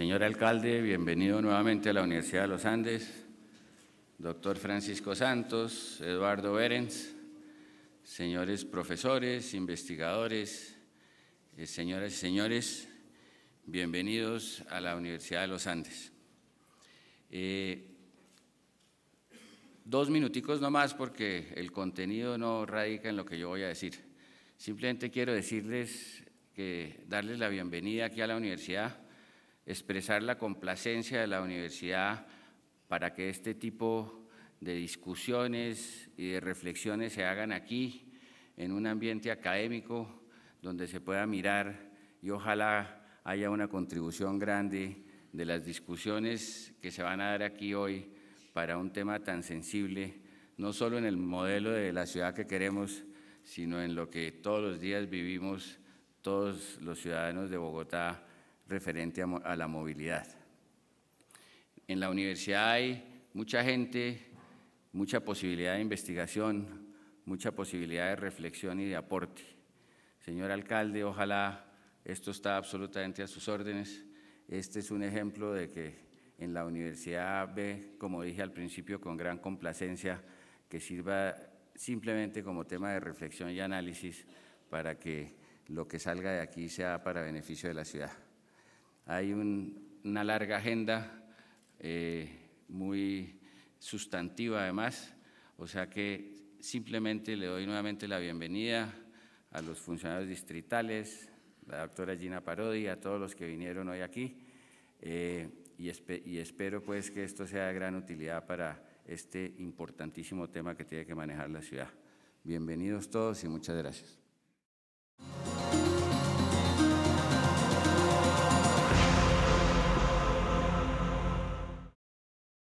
Señor alcalde, bienvenido nuevamente a la Universidad de los Andes. Doctor Francisco Santos, Eduardo Berens, señores profesores, investigadores, eh, señoras y señores, bienvenidos a la Universidad de los Andes. Eh, dos minuticos más, porque el contenido no radica en lo que yo voy a decir. Simplemente quiero decirles que darles la bienvenida aquí a la universidad expresar la complacencia de la universidad para que este tipo de discusiones y de reflexiones se hagan aquí, en un ambiente académico donde se pueda mirar y ojalá haya una contribución grande de las discusiones que se van a dar aquí hoy para un tema tan sensible, no solo en el modelo de la ciudad que queremos, sino en lo que todos los días vivimos todos los ciudadanos de Bogotá referente a, la movilidad. En la universidad hay mucha gente, mucha posibilidad de investigación, mucha posibilidad de reflexión y de aporte. Señor alcalde, ojalá esto está absolutamente a sus órdenes. Este es un ejemplo de que en la universidad ve, como dije al principio, con gran complacencia, que sirva simplemente como tema de reflexión y análisis para que lo que salga de aquí sea para beneficio de la ciudad. Hay una larga agenda eh, muy sustantiva además, o sea que simplemente le doy nuevamente la bienvenida a los funcionarios distritales, la doctora Gina Parodi, a todos los que vinieron hoy aquí eh, y, y, espero pues que esto sea de gran utilidad para este importantísimo tema que tiene que manejar la ciudad. Bienvenidos todos y muchas gracias.